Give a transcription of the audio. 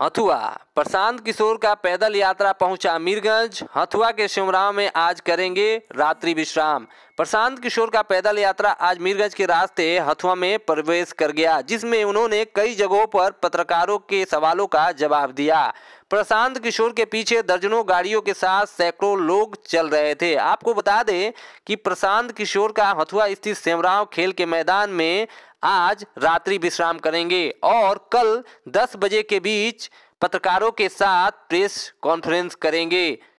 हथुआ प्रशांत किशोर का पैदल यात्रा पहुंचा मीरगंज हथुआ के शिवराव में आज करेंगे रात्रि विश्राम प्रशांत किशोर का पैदल यात्रा आज मीरगंज के रास्ते हथुआ में प्रवेश कर गया जिसमें उन्होंने कई जगहों पर पत्रकारों के सवालों का जवाब दिया प्रशांत किशोर के पीछे दर्जनों गाड़ियों के साथ सैकड़ों लोग चल रहे थे आपको बता दें कि प्रशांत किशोर का हथुआ स्थित सेमराव खेल के मैदान में आज रात्रि विश्राम करेंगे और कल 10 बजे के बीच पत्रकारों के साथ प्रेस कॉन्फ्रेंस करेंगे